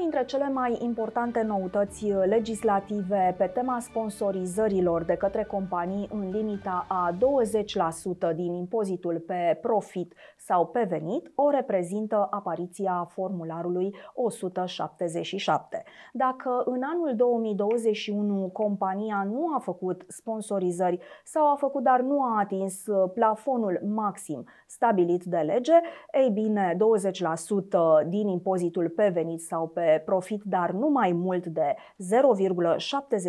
dintre cele mai importante noutăți uh, legislative pe tema sponsorizărilor de către companii în limita a 20% din impozitul pe profit sau pe venit o reprezintă apariția formularului 177. Dacă în anul 2021 compania nu a făcut sponsorizări sau a făcut dar nu a atins uh, plafonul maxim stabilit de lege, ei bine, 20% din impozitul pe venit sau pe profit, dar nu mai mult de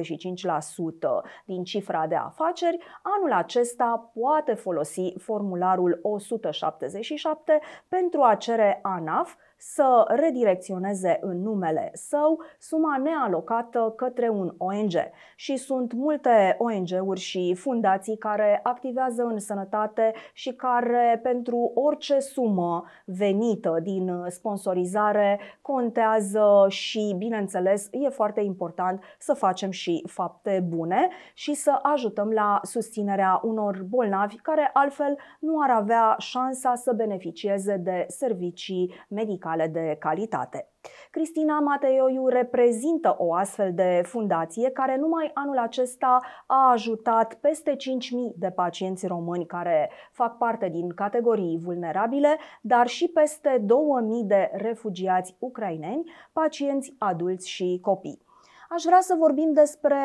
0,75% din cifra de afaceri, anul acesta poate folosi formularul 177 pentru a cere ANAF să redirecționeze în numele său suma nealocată către un ONG. Și sunt multe ONG-uri și fundații care activează în sănătate și care pentru orice sumă venită din sponsorizare contează și, bineînțeles, e foarte important să facem și fapte bune și să ajutăm la susținerea unor bolnavi care altfel nu ar avea șansa să beneficieze de servicii medicale medicale de calitate. Cristina Mateioiu reprezintă o astfel de fundație care numai anul acesta a ajutat peste 5.000 de pacienți români care fac parte din categorii vulnerabile, dar și peste 2.000 de refugiați ucraineni, pacienți adulți și copii. Aș vrea să vorbim despre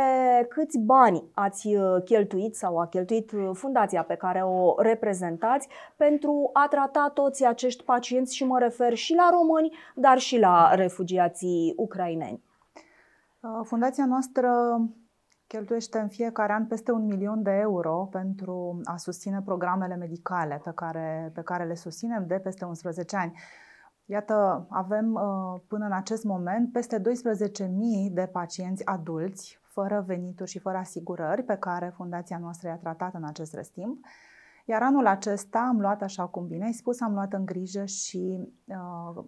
câți bani ați uh, cheltuit sau a cheltuit uh, fundația pe care o reprezentați pentru a trata toți acești pacienți și mă refer și la români, dar și la refugiații ucraineni. Uh, fundația noastră cheltuiește în fiecare an peste un milion de euro pentru a susține programele medicale pe care, pe care le susținem de peste 11 ani. Iată, avem uh, până în acest moment peste 12.000 de pacienți adulți fără venituri și fără asigurări pe care fundația noastră i-a tratat în acest răstimp. Iar anul acesta am luat, așa cum bine ai spus, am luat în grijă și uh,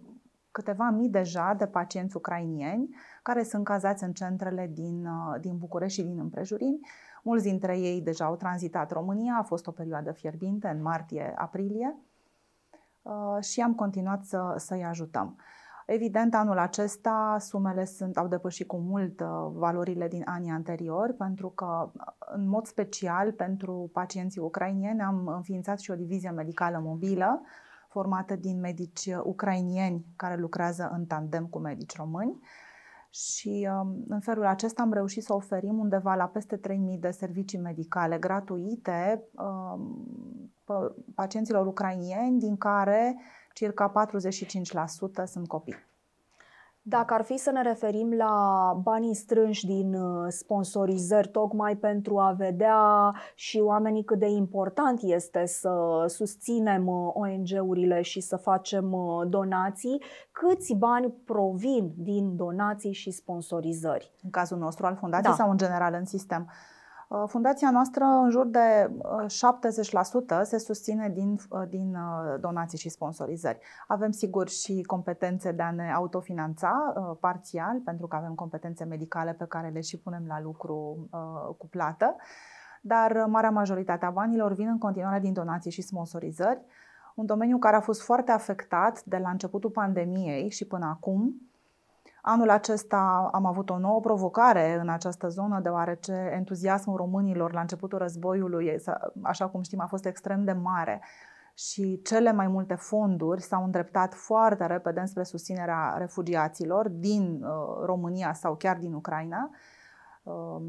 câteva mii deja de pacienți ucrainieni care sunt cazați în centrele din, uh, din București și din împrejurimi. Mulți dintre ei deja au tranzitat România, a fost o perioadă fierbinte în martie-aprilie. Uh, și am continuat să, să-i ajutăm. Evident, anul acesta sumele sunt, au depășit cu mult uh, valorile din anii anteriori, pentru că, uh, în mod special, pentru pacienții ucrainieni am înființat și o divizie medicală mobilă, formată din medici ucrainieni care lucrează în tandem cu medici români. Și um, în felul acesta am reușit să oferim undeva la peste 3.000 de servicii medicale gratuite um, pacienților ucrainieni, din care circa 45% sunt copii. Dacă ar fi să ne referim la banii strânși din uh, sponsorizări, tocmai pentru a vedea și oamenii cât de important este să susținem uh, ONG-urile și să facem uh, donații, câți bani provin din donații și sponsorizări? În cazul nostru al fundației da. sau în general în sistem? Uh, Uh, fundația noastră, în jur de 70%, uh, se susține din, uh, din donații și sponsorizări. Avem, sigur, și competențe de a ne autofinanța parțial, pentru că avem competențe medicale pe care le și punem la lucru cu plată, dar marea majoritate a banilor vin în continuare din donații și sponsorizări, un domeniu care a fost foarte afectat de la începutul pandemiei și până acum, Anul acesta am avut o nouă provocare în această zonă, deoarece entuziasmul românilor la începutul războiului, așa cum știm, a fost extrem de mare și cele mai multe fonduri s-au îndreptat foarte repede spre susținerea refugiaților din uh, România sau chiar din Ucraina. Um,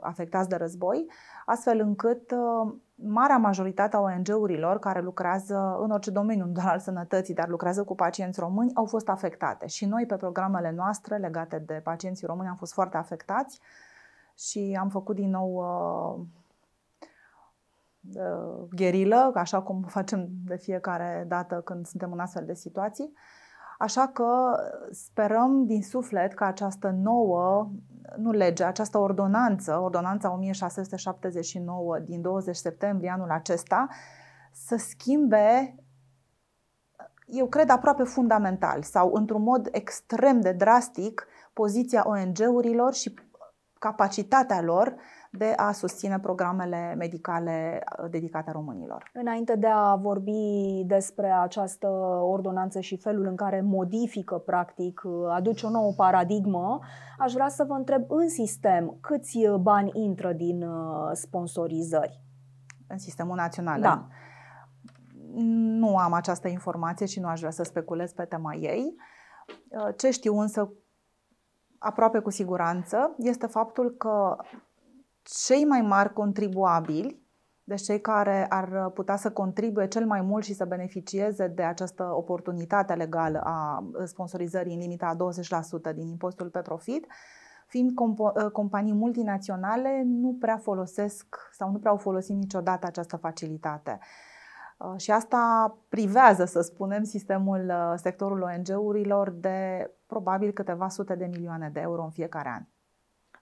afectați de război, astfel încât um, marea majoritate a ONG-urilor care lucrează în orice domeniu, nu doar al sănătății, dar lucrează cu pacienți români, au fost afectate. Și noi, pe programele noastre legate de pacienții români, am fost foarte afectați și am făcut din nou uh, uh, gherilă, așa cum facem de fiecare dată când suntem în astfel de situații. Așa că sperăm din suflet că această nouă, nu lege, această ordonanță, ordonanța 1679 din 20 septembrie anul acesta, să schimbe eu cred aproape fundamental sau într-un mod extrem de drastic poziția ONG-urilor și capacitatea lor de a susține programele medicale uh, dedicate românilor. Înainte de a vorbi despre această ordonanță și felul în care modifică, practic, uh, aduce o nouă paradigmă, aș vrea să vă întreb în sistem câți bani intră din uh, sponsorizări? În sistemul național? Da. Nu am această informație și nu aș vrea să speculez pe tema ei. Ce știu însă aproape cu siguranță este faptul că cei mai mari contribuabili, deci cei care ar putea să contribuie cel mai mult și să beneficieze de această oportunitate legală a sponsorizării în limita a 20% din impostul pe profit, fiind comp- ă, companii multinaționale, nu prea folosesc sau nu prea au folosit niciodată această facilitate. Ă, și asta privează, să spunem, sistemul, ă, sectorul ONG-urilor de probabil câteva sute de milioane de euro în fiecare an.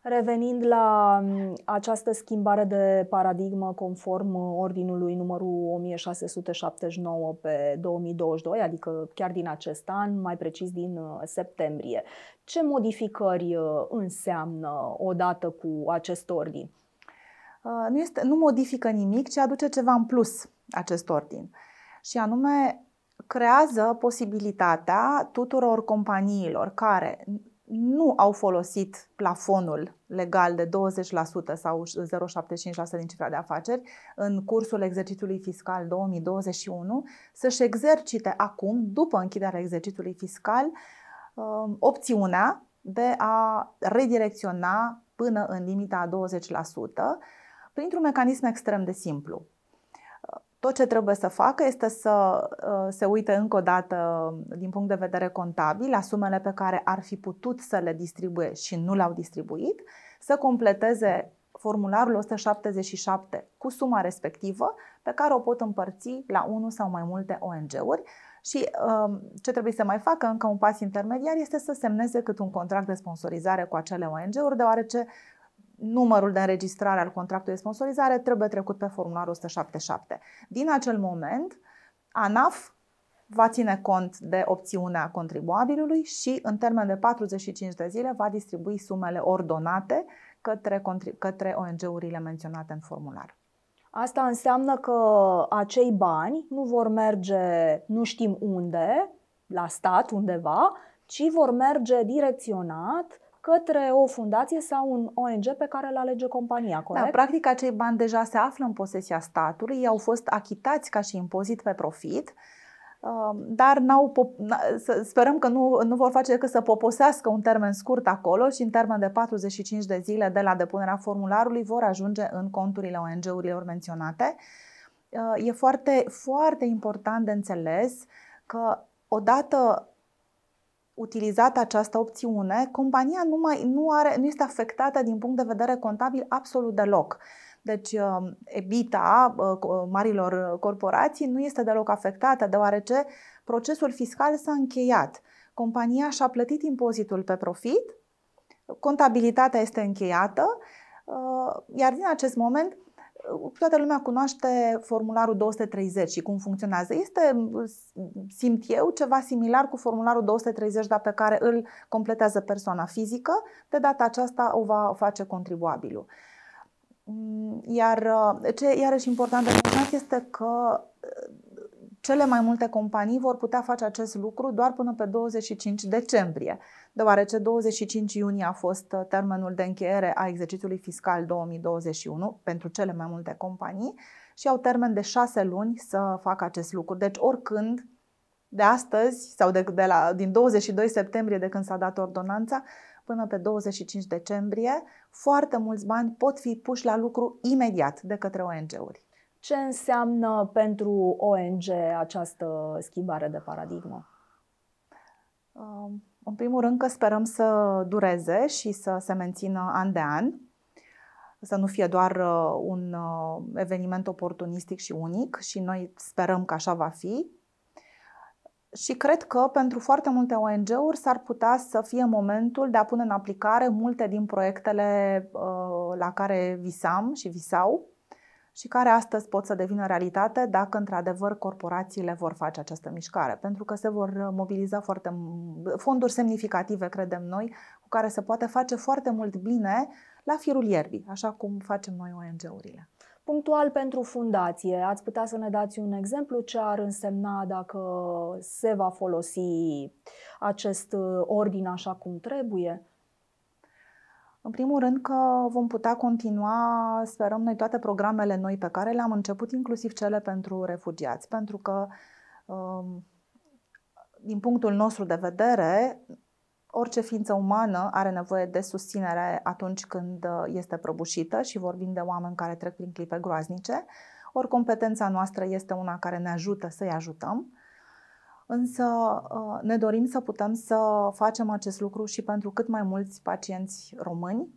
Revenind la mm, această schimbare de paradigmă conform uh, ordinului numărul 1679 pe 2022, adică chiar din acest an, mai precis din uh, septembrie, ce modificări uh, înseamnă odată cu acest ordin? Nu, este, nu modifică nimic, ci aduce ceva în plus acest ordin. Și anume, creează posibilitatea tuturor companiilor care nu au folosit plafonul legal de 20% sau 0,75% din cifra de afaceri în cursul exercițiului fiscal 2021 să-și exercite acum, după închiderea exercițiului fiscal, um, opțiunea de a redirecționa până în limita a 20% printr-un mecanism extrem de simplu. Tot ce trebuie să facă este să uh, se uite încă o dată din punct de vedere contabil la sumele pe care ar fi putut să le distribuie și nu le-au distribuit, să completeze formularul 177 cu suma respectivă pe care o pot împărți la unul sau mai multe ONG-uri și um, ce trebuie să mai facă încă un pas intermediar este să semneze cât un contract de sponsorizare cu acele ONG-uri, deoarece numărul de înregistrare al contractului de sponsorizare trebuie trecut pe formularul 177. Din acel moment, ANAF va ține cont de opțiunea contribuabilului și în termen de 45 de zile va distribui sumele ordonate către, către ONG-urile menționate în formular. Asta înseamnă că acei bani nu vor merge nu știm unde, la stat undeva, ci vor merge direcționat către o fundație sau un ONG pe care îl alege compania, da, corect? Da, practic acei bani deja se află în posesia statului, ei au fost achitați ca și impozit pe profit, uh, dar n-au, sperăm că nu, nu vor face decât să poposească un termen scurt acolo și în termen de 45 de zile de la depunerea formularului vor ajunge în conturile ONG-urilor menționate. Uh, e foarte, foarte important de înțeles că odată utilizată această opțiune, compania nu, mai, nu, are, nu este afectată din punct de vedere contabil absolut deloc. Deci uh, EBITA uh, uh, marilor corporații nu este deloc afectată, deoarece procesul fiscal s-a încheiat. Compania și-a plătit impozitul pe profit, contabilitatea este încheiată, iar din acest moment toată lumea cunoaște formularul 230 și cum funcționează. Este, mm, simt eu, ceva similar cu formularul 230, dar pe care îl completează persoana fizică. De data aceasta o va face contribuabilul. Mm, iar uh, ce iarăși important de menționat este că cele mai multe companii vor putea face acest lucru doar până pe 25 decembrie, deoarece 25 iunie a fost uh, termenul de încheiere a exercițiului fiscal 2021 pentru cele mai multe companii și au termen de 6 luni să facă acest lucru. Deci oricând de astăzi sau de, de la, din 22 septembrie de când s-a dat ordonanța până pe 25 decembrie, foarte mulți bani pot fi puși la lucru imediat de către ONG-uri. Ce înseamnă pentru ONG această schimbare de paradigmă? Um, în primul rând că sperăm să dureze și să se mențină an de an, să nu fie doar uh, un uh, eveniment oportunistic și unic și noi sperăm că așa va fi. Și cred că pentru foarte multe ONG-uri s-ar putea să fie momentul de a pune în aplicare multe din proiectele uh, la care visam și visau și care astăzi pot să devină realitate dacă într-adevăr corporațiile vor face această mișcare, pentru că se vor mobiliza foarte fonduri semnificative, credem noi, cu care se poate face foarte mult bine la firul ierbii, așa cum facem noi ONG-urile. Punctual pentru fundație, ați putea să ne dați un exemplu ce ar însemna dacă se va folosi acest uh, ordin așa cum trebuie? În primul rând că vom putea continua, sperăm noi, toate programele noi pe care le-am început, inclusiv cele pentru refugiați, pentru că, um, din punctul nostru de vedere, orice ființă umană are nevoie de susținere atunci când uh, este prăbușită și vorbim de oameni care trec prin clipe groaznice, ori competența noastră este una care ne ajută să-i ajutăm, Însă uh, ne dorim să putem să facem acest lucru și pentru cât mai mulți pacienți români,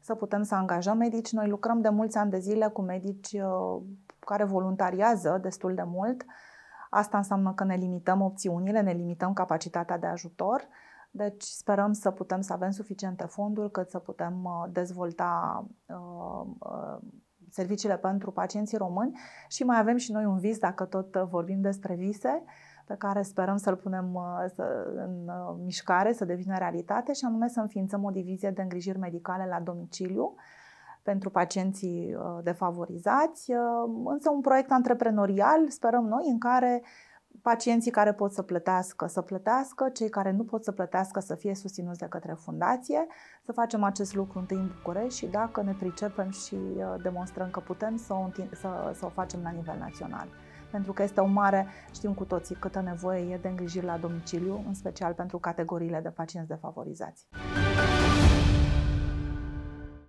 să putem să angajăm medici. Noi lucrăm de mulți ani de zile cu medici uh, care voluntariază destul de mult. Asta înseamnă că ne limităm opțiunile, ne limităm capacitatea de ajutor. Deci sperăm să putem să avem suficiente fonduri cât să putem uh, dezvolta serviciile pentru pacienții români și mai avem și noi un vis, dacă tot vorbim despre vise, uh, pe care sperăm să-l punem uh, în uh, mișcare, să devină realitate, și anume să înființăm o divizie de îngrijiri medicale la domiciliu pentru pacienții uh, defavorizați, însă un proiect antreprenorial, sperăm noi, în care pacienții care pot să plătească, să plătească, cei care nu pot să plătească să fie susținuți de către fundație, să facem acest lucru întâi în București și dacă ne pricepem și demonstrăm că putem să o, să, să o facem la nivel național pentru că este o mare, știm cu toții câtă nevoie e de îngrijiri la domiciliu, în special pentru categoriile de pacienți defavorizați.